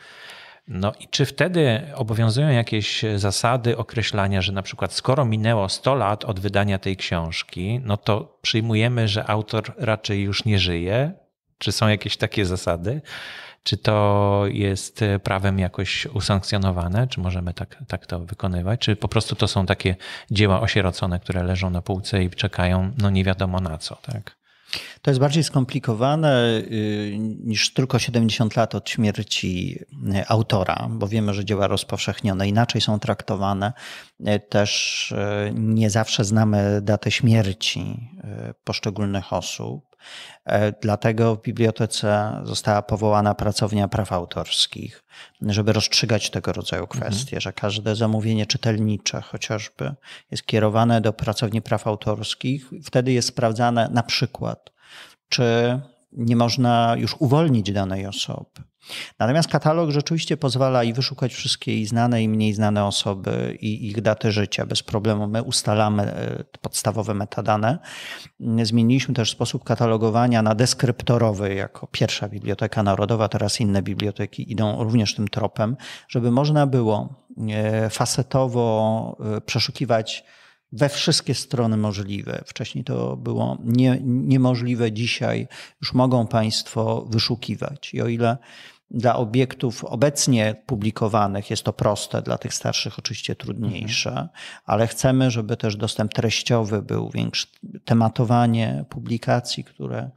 Speaker 1: No i czy wtedy obowiązują jakieś zasady określania, że na przykład skoro minęło 100 lat od wydania tej książki, no to przyjmujemy, że autor raczej już nie żyje? Czy są jakieś takie zasady? Czy to jest e, prawem jakoś usankcjonowane? Czy możemy tak, tak to wykonywać? Czy po prostu to są takie dzieła osierocone, które leżą na półce i czekają, no nie wiadomo na co, tak?
Speaker 2: To jest bardziej skomplikowane y, niż tylko 70 lat od śmierci y, autora, bo wiemy, że dzieła rozpowszechnione inaczej są traktowane. Y, też nie zawsze znamy datę śmierci poszczególnych osób. E, dlatego w bibliotece została powołana pracownia praw autorskich, żeby rozstrzygać tego rodzaju mhm. kwestie, mhm. że każde zamówienie czytelnicze chociażby jest kierowane do pracowni praw autorskich. Wtedy jest sprawdzane na przykład, czy nie można już uwolnić danej osoby. Natomiast katalog rzeczywiście pozwala i wyszukać wszystkie i znane i mniej znane osoby i ich daty życia bez problemu. My ustalamy e, podstawowe metadane. Zmieniliśmy też sposób katalogowania na deskryptorowy jako pierwsza Biblioteka Narodowa, teraz inne biblioteki idą również tym tropem, żeby można było e, facetowo e, przeszukiwać we wszystkie strony możliwe. Wcześniej to było nie, niemożliwe, dzisiaj już mogą Państwo wyszukiwać. I o ile dla obiektów obecnie publikowanych jest to proste, dla tych starszych oczywiście trudniejsze, mhm. ale chcemy, żeby też dostęp treściowy był większy, tematowanie publikacji, które,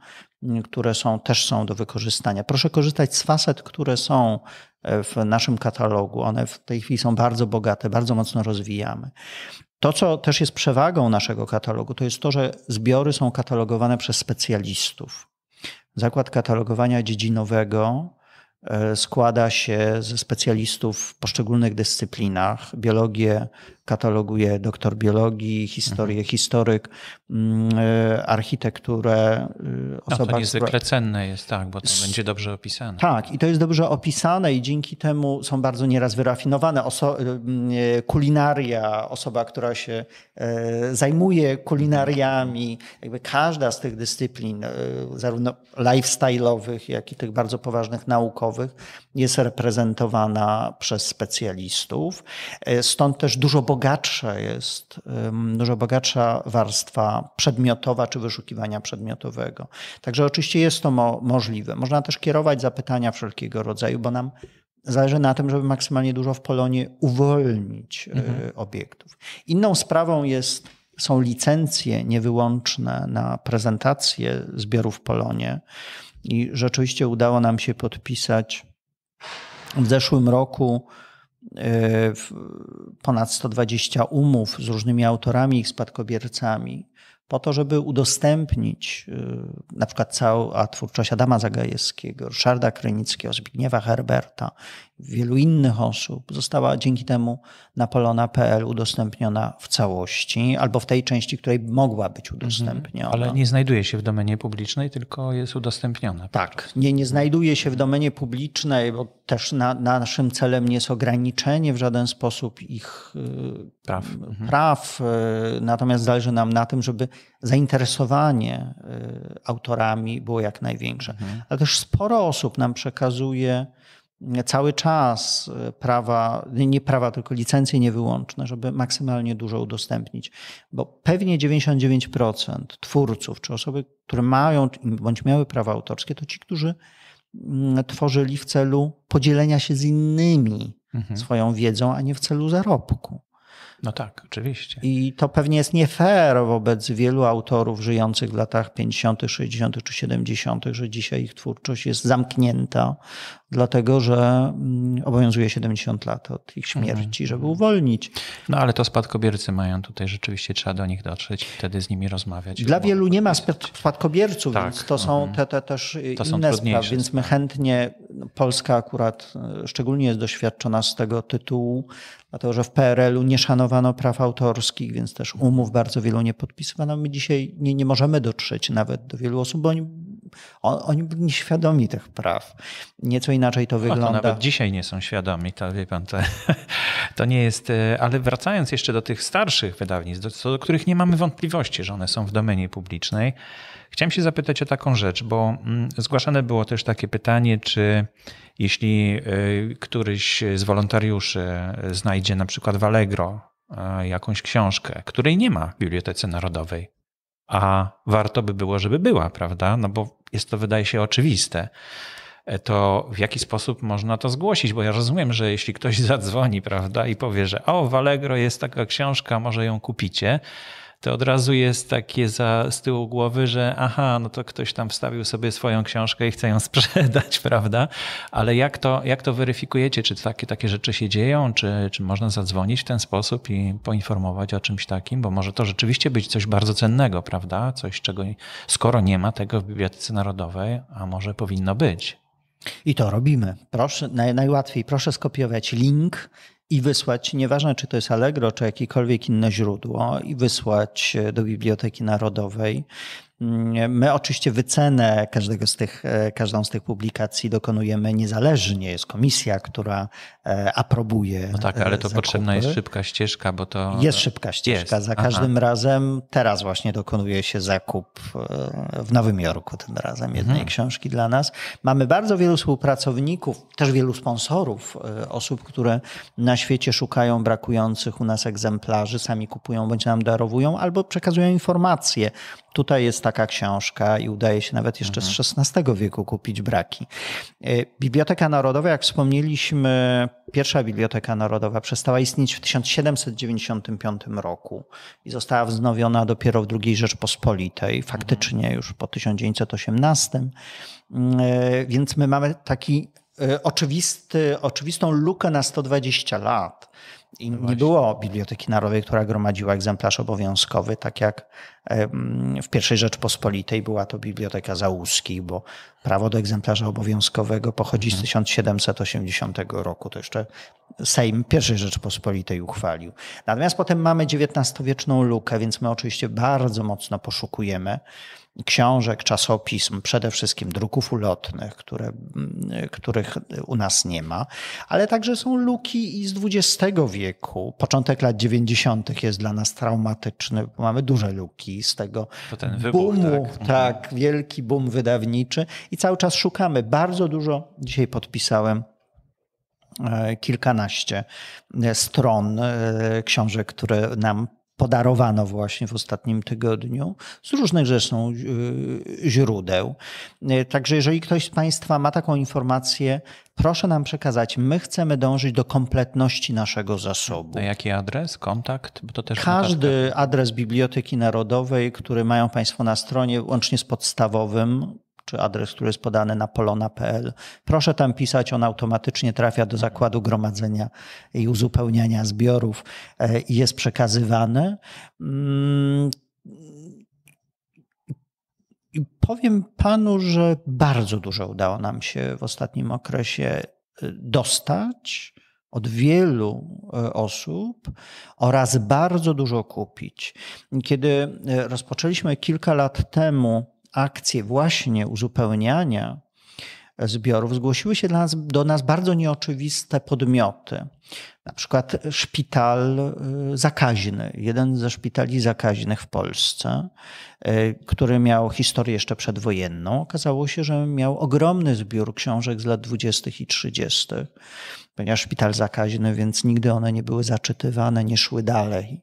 Speaker 2: które są, też są do wykorzystania. Proszę korzystać z facet, które są e, w naszym katalogu. One w tej chwili są bardzo bogate, bardzo mocno rozwijamy. To, co też jest przewagą naszego katalogu, to jest to, że zbiory są katalogowane przez specjalistów. Zakład katalogowania dziedzinowego e, składa się ze specjalistów w poszczególnych dyscyplinach: biologię, kataloguje doktor biologii, historię, mhm. historyk, mm, e, architekturę. Osoba, e, no to niezwykle która...
Speaker 1: cenne jest, tak, bo to S... będzie dobrze opisane.
Speaker 2: Tak, i to jest dobrze opisane i dzięki temu są bardzo nieraz wyrafinowane. Oso... E, mm, kulinaria, osoba, która się zajmuje mhm. kulinariami, jakby każda z tych dyscyplin, zarówno lifestyle'owych, jak i tych bardzo poważnych naukowych, jest reprezentowana przez specjalistów. Stąd też dużo bogatsza jest, dużo bogatsza warstwa przedmiotowa czy wyszukiwania przedmiotowego. Także oczywiście jest to mo możliwe. Można też kierować zapytania wszelkiego rodzaju, bo nam zależy na tym, żeby maksymalnie dużo w Polonie uwolnić y, mhm. obiektów. Inną sprawą jest, są licencje niewyłączne na prezentację zbiorów w Polonie. I rzeczywiście udało nam się podpisać w zeszłym roku E, ponad 120 umów z różnymi autorami i spadkobiercami, po to, żeby udostępnić e, na przykład cała twórczość Adama Zagajewskiego, Ryszarda Krynickiego, Zbigniewa Herberta wielu innych osób, została dzięki temu napolona.pl udostępniona w całości albo w tej części, której mogła być mhm. udostępniona. Ale nie znajduje się w domenie publicznej, tylko jest udostępniona. Tak, nie, nie znajduje się w domenie publicznej, bo też na, naszym celem nie jest ograniczenie w żaden sposób ich y, praw. Mhm. praw. Y, natomiast zależy nam na tym, żeby zainteresowanie y, autorami było jak największe. Mhm. Ale też sporo osób nam przekazuje cały czas e, prawa, nie prawa, tylko licencje niewyłączne, żeby maksymalnie dużo udostępnić. Bo pewnie 99% twórców czy osoby, które mają bądź miały prawa autorskie, to ci, którzy mm, tworzyli w celu podzielenia się z innymi mhm. swoją wiedzą, a nie w celu zarobku. No tak, oczywiście. I to pewnie jest nie fair wobec wielu autorów żyjących w latach 50., 60. czy 70., że dzisiaj ich twórczość jest zamknięta, dlatego że mm, obowiązuje 70 lat od ich mhm. śmierci, mhm. żeby uwolnić. No ale to spadkobiercy
Speaker 1: mają tutaj, rzeczywiście trzeba do nich dotrzeć, i wtedy z nimi rozmawiać.
Speaker 2: Dla wielu nie ma spadkobierców, tak. więc to mhm. są te, te też to inne sprawy, więc my chętnie, no, Polska akurat e, szczególnie jest doświadczona z tego tytułu, dlatego że w PRL-u nie szanowano pilnowano praw autorskich, więc też umów bardzo wielu nie podpisywano. My dzisiaj nie, nie możemy dotrzeć nawet do wielu osób, bo oni, on, oni byli nieświadomi tych praw. Nieco inaczej to no wygląda. to nawet
Speaker 1: dzisiaj nie są świadomi, to wie pan, to, (laughs) to nie jest. E, ale wracając jeszcze do tych starszych wydawnictw, do, do których nie mamy wątpliwości, że one są w domenie publicznej, chciałem się zapytać o taką rzecz, bo mm, zgłaszane było też takie pytanie, czy jeśli e, któryś z wolontariuszy e, znajdzie na przykład w Allegro E, jakąś książkę, której nie ma w Bibliotece Narodowej. A warto by było, żeby była, prawda? No bo jest to, wydaje się, oczywiste. E, to w jaki sposób można to zgłosić? Bo ja rozumiem, że jeśli ktoś (laughs) zadzwoni, prawda, i powie, że o, w Allegro jest taka książka, może ją kupicie, to od razu jest takie za, z tyłu głowy, że aha, no to ktoś tam wstawił sobie swoją książkę i chce ją (laughs) sprzedać, prawda? Ale jak to, jak to weryfikujecie? Czy takie, takie rzeczy się dzieją? Czy, czy można zadzwonić w ten sposób i poinformować o czymś takim? Bo może to rzeczywiście być coś bardzo cennego, prawda? Coś, czego skoro nie ma
Speaker 2: tego w Bibliotece Narodowej, a może powinno być. I to robimy. Proszę, naj, najłatwiej, proszę skopiować link i wysłać, nieważne czy to jest Allegro, czy jakiekolwiek inne źródło, i wysłać e, do Biblioteki Narodowej. Mm, my oczywiście wycenę każdego z tych, e, każdą z tych publikacji dokonujemy niezależnie. Jest komisja, która e, aprobuje. No tak, ale to zakupy. E, potrzebna jest
Speaker 1: szybka ścieżka, bo to. Jest szybka ścieżka. Jest. Za każdym Aha.
Speaker 2: razem teraz właśnie dokonuje się zakup w Nowym Jorku, tym razem jednej mhm. książki dla nas. Mamy bardzo wielu współpracowników, też wielu sponsorów, osób, które na świecie szukają brakujących u nas egzemplarzy, sami kupują bądź nam darowują albo przekazują informacje Tutaj jest taka książka i udaje się nawet jeszcze mhm. z XVI wieku kupić braki. E, Biblioteka Narodowa, jak wspomnieliśmy, pierwsza Biblioteka Narodowa przestała istnieć w 1795 roku i została wznowiona dopiero w II Rzeczpospolitej, mhm. faktycznie mhm. już po 1918. Mm, e, więc my mamy taki e, oczywisty, oczywistą lukę na 120 lat. I no nie było Biblioteki Narodowej, która gromadziła egzemplarz obowiązkowy, tak jak w pierwszej Rzeczpospolitej była to Biblioteka Załuskich, bo prawo do egzemplarza obowiązkowego pochodzi z 1780 mhm. roku. To jeszcze Sejm pierwszej Rzeczpospolitej uchwalił. Natomiast potem mamy XIX-wieczną lukę, więc my oczywiście bardzo mocno poszukujemy książek, czasopism, przede wszystkim druków ulotnych, które, których u nas nie ma, ale także są luki i z XX wieku. Początek lat 90. jest dla nas traumatyczny, mamy duże luki z tego to
Speaker 1: ten wybuch, boomu, tak. tak,
Speaker 2: mhm. wielki boom wydawniczy i cały czas szukamy. Bardzo dużo, dzisiaj podpisałem e, kilkanaście e, stron e, książek, które nam podarowano właśnie w ostatnim tygodniu z różnych zresztą e, źródeł. E, także jeżeli ktoś z Państwa ma taką informację, proszę nam przekazać. My chcemy dążyć do kompletności naszego zasobu.
Speaker 1: Na jaki adres, kontakt? Bo to też Każdy
Speaker 2: adres Biblioteki Narodowej, który mają Państwo na stronie, łącznie z podstawowym, czy adres, który jest podany na polona.pl. Proszę tam pisać, on automatycznie trafia do zakładu gromadzenia i uzupełniania zbiorów e, i jest przekazywany. Mm, I powiem panu, że bardzo dużo udało nam się w ostatnim okresie e, dostać od wielu e, osób oraz bardzo dużo kupić. Kiedy rozpoczęliśmy kilka lat temu akcje właśnie uzupełniania zbiorów zgłosiły się do nas, do nas bardzo nieoczywiste podmioty. Na przykład szpital y, zakaźny, jeden ze szpitali zakaźnych w Polsce, y, który miał historię jeszcze przedwojenną. Okazało się, że miał ogromny zbiór książek z lat 20. i 30., ponieważ szpital zakaźny, więc nigdy one nie były zaczytywane, nie szły dalej.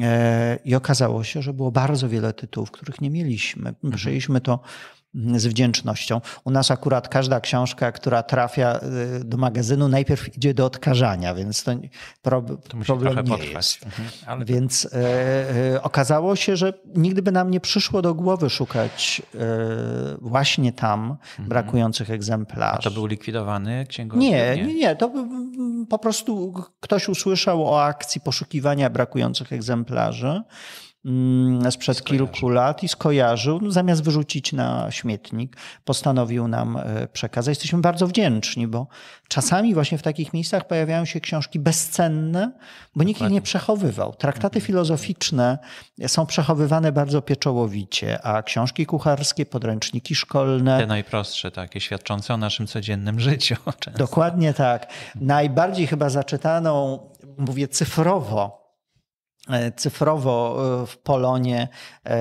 Speaker 2: E, I okazało się, że było bardzo wiele tytułów, których nie mieliśmy. Mhm. Przejęliśmy to Mm, z wdzięcznością. U nas akurat każda książka, która trafia y, do magazynu, najpierw idzie do odkażania, więc to, prob to problem nie potrwać. jest. Mhm, mhm. więc e, e, okazało się, że nigdy by nam nie przyszło do głowy szukać e, właśnie tam mhm. brakujących egzemplarzy. A to był likwidowany księgowy? Nie, nie, nie. To po prostu ktoś usłyszał o akcji poszukiwania brakujących egzemplarzy Mm, sprzed kilku lat i skojarzył, no, zamiast wyrzucić na śmietnik, postanowił nam e, przekazać. Jesteśmy bardzo wdzięczni, bo czasami właśnie w takich miejscach pojawiają się książki bezcenne, bo nikt ich nie przechowywał. Traktaty mhm. filozoficzne są przechowywane bardzo pieczołowicie, a książki kucharskie, podręczniki szkolne. Te
Speaker 1: najprostsze takie, świadczące o naszym codziennym życiu. (laughs) Często.
Speaker 2: Dokładnie tak. Najbardziej chyba zaczytaną, mówię cyfrowo, E, cyfrowo e, w Polonie e,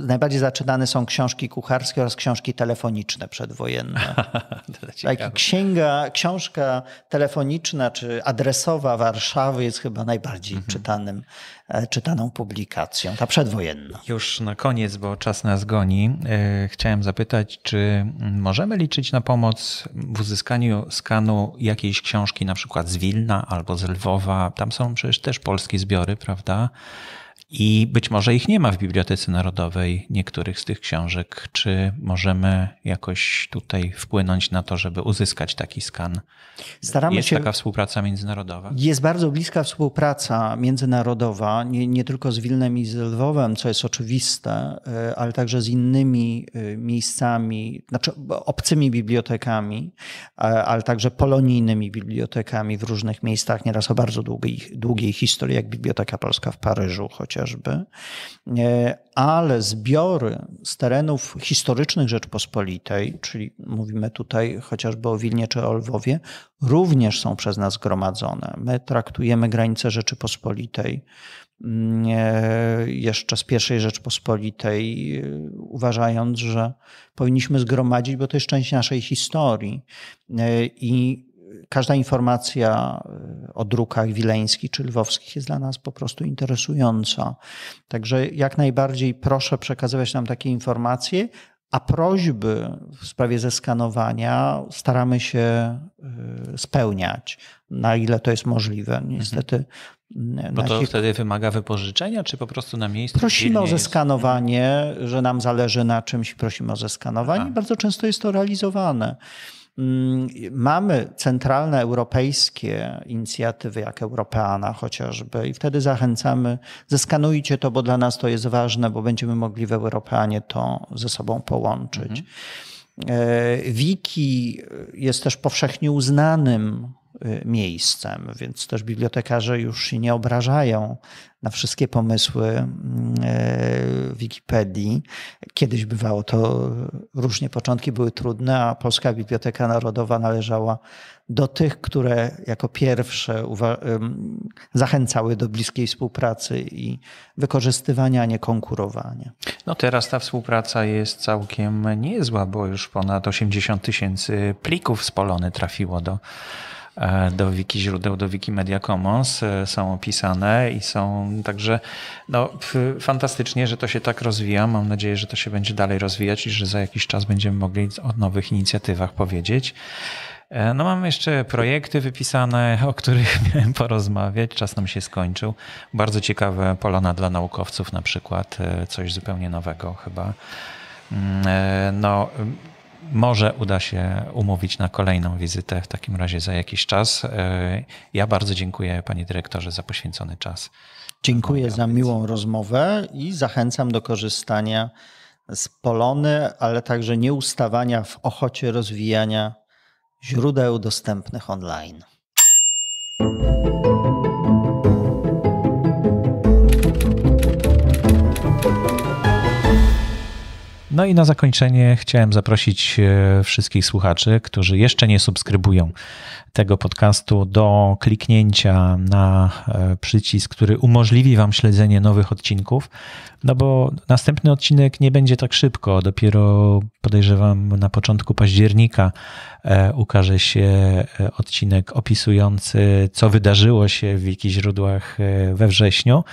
Speaker 2: najbardziej zaczynane są książki kucharskie oraz książki telefoniczne przedwojenne. (laughs) tak, księga, książka telefoniczna czy adresowa Warszawy jest chyba najbardziej mhm. czytanym E, czytaną publikacją, ta przedwojenna.
Speaker 1: Już na koniec, bo czas nas goni, e, chciałem zapytać, czy możemy liczyć na pomoc w uzyskaniu skanu jakiejś książki, na przykład z Wilna albo z Lwowa? Tam są przecież też polskie zbiory, prawda? I być może ich nie ma w Bibliotece Narodowej, niektórych z tych książek. Czy możemy jakoś tutaj wpłynąć na to, żeby uzyskać taki skan? Staramy jest się... taka współpraca międzynarodowa?
Speaker 2: Jest bardzo bliska współpraca międzynarodowa, nie, nie tylko z Wilnem i z Lwowem, co jest oczywiste, e, ale także z innymi e, miejscami, znaczy obcymi bibliotekami, e, ale także polonijnymi bibliotekami w różnych miejscach, nieraz o bardzo długiej, długiej historii, jak Biblioteka Polska w Paryżu chociaż chociażby, e, ale zbiory z terenów historycznych Rzeczpospolitej, czyli mówimy tutaj chociażby o Wilnie czy o Lwowie, również są przez nas gromadzone. My traktujemy granice Rzeczypospolitej mm, e, jeszcze z pierwszej Rzeczpospolitej, e, uważając, że powinniśmy zgromadzić, bo to jest część naszej historii. I każda informacja y, o drukach wileńskich czy lwowskich jest dla nas po prostu interesująca. Także jak najbardziej proszę przekazywać nam takie informacje, a prośby w sprawie zeskanowania staramy się y, spełniać, na ile to jest możliwe. Mhm. Niestety. Mhm. Bo to się...
Speaker 1: wtedy wymaga wypożyczenia, czy po prostu na miejscu? Prosimy o
Speaker 2: zeskanowanie, jest... że nam zależy na czymś, prosimy o zeskanowanie. Aha. Bardzo często jest to realizowane. Mm, mamy centralne europejskie inicjatywy, jak Europeana chociażby, i wtedy zachęcamy, zeskanujcie to, bo dla nas to jest ważne, bo będziemy mogli w Europeanie to ze sobą połączyć. Mhm. E, Wiki jest też powszechnie uznanym y, miejscem, więc też bibliotekarze już się nie obrażają, na wszystkie pomysły mm, e, Wikipedii. Kiedyś bywało to różnie, początki były trudne, a Polska Biblioteka Narodowa należała do tych, które jako pierwsze zachęcały do bliskiej współpracy i wykorzystywania, a nie konkurowania.
Speaker 1: No teraz ta współpraca jest całkiem niezła, bo już ponad 80 tysięcy plików z Polony trafiło do E, do wiki źródeł, do Wikimedia Commons, e, są opisane i są także no, fantastycznie, że to się tak rozwija. Mam nadzieję, że to się będzie dalej rozwijać i że za jakiś czas będziemy mogli o nowych inicjatywach powiedzieć. E, no mamy jeszcze projekty wypisane, o których (laughs) miałem porozmawiać. Czas nam się skończył. Bardzo ciekawe polana dla naukowców na przykład, coś zupełnie nowego chyba. Mm, no, może uda się umówić na kolejną wizytę w takim razie za jakiś czas. E, ja bardzo dziękuję Panie Dyrektorze za poświęcony czas. Dziękuję
Speaker 2: za miłą rozmowę i zachęcam do korzystania z Polony, ale także nieustawania w ochocie rozwijania źródeł dostępnych online.
Speaker 1: No i na zakończenie chciałem zaprosić e, wszystkich słuchaczy, którzy jeszcze nie subskrybują tego podcastu, do kliknięcia na e, przycisk, który umożliwi Wam śledzenie nowych odcinków. No bo następny odcinek nie będzie tak szybko, dopiero podejrzewam na początku października e, ukaże się odcinek opisujący, co wydarzyło się w Wiki źródłach we wrześniu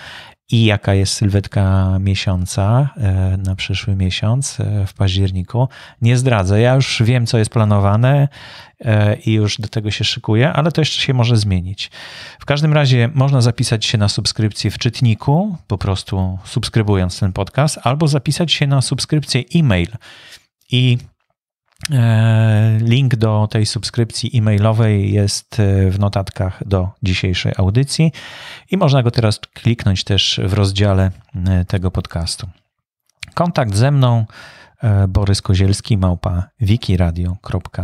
Speaker 1: i jaka jest sylwetka miesiąca e, na przyszły miesiąc e, w październiku. Nie zdradzę. Ja już wiem, co jest planowane e, i już do tego się szykuję, ale to jeszcze się może zmienić. W każdym razie można zapisać się na subskrypcję w czytniku, po prostu subskrybując ten podcast, albo zapisać się na subskrypcję e-mail. I E, link do tej subskrypcji e-mailowej jest e, w notatkach do dzisiejszej audycji i można go teraz kliknąć też w rozdziale e, tego podcastu. Kontakt ze mną E, Borys Kozielski, małpa wikiradio.org.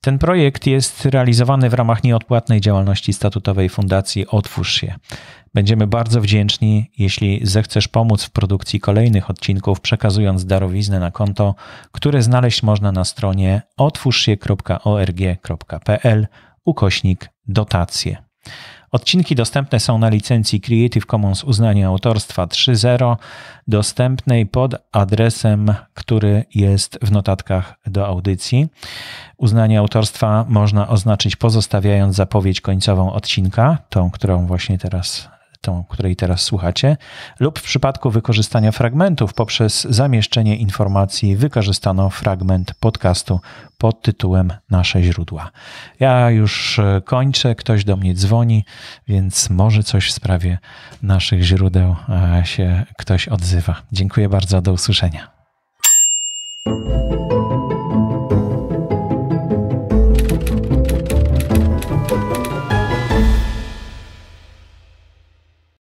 Speaker 1: Ten projekt jest realizowany w ramach nieodpłatnej działalności statutowej Fundacji Otwórz się. Będziemy bardzo wdzięczni, jeśli zechcesz pomóc w produkcji kolejnych odcinków, przekazując darowiznę na konto, które znaleźć można na stronie otwórzsie.org.pl ukośnik dotacje. Odcinki dostępne są na licencji Creative Commons uznania autorstwa 3.0, dostępnej pod adresem, który jest w notatkach do audycji. Uznanie autorstwa można oznaczyć pozostawiając zapowiedź końcową odcinka, tą, którą właśnie teraz tą, której teraz słuchacie, lub w przypadku wykorzystania fragmentów poprzez zamieszczenie informacji wykorzystano fragment podcastu pod tytułem Nasze źródła. Ja już e, kończę, ktoś do mnie dzwoni, więc może coś w sprawie naszych źródeł e, się ktoś odzywa. Dziękuję bardzo, do usłyszenia.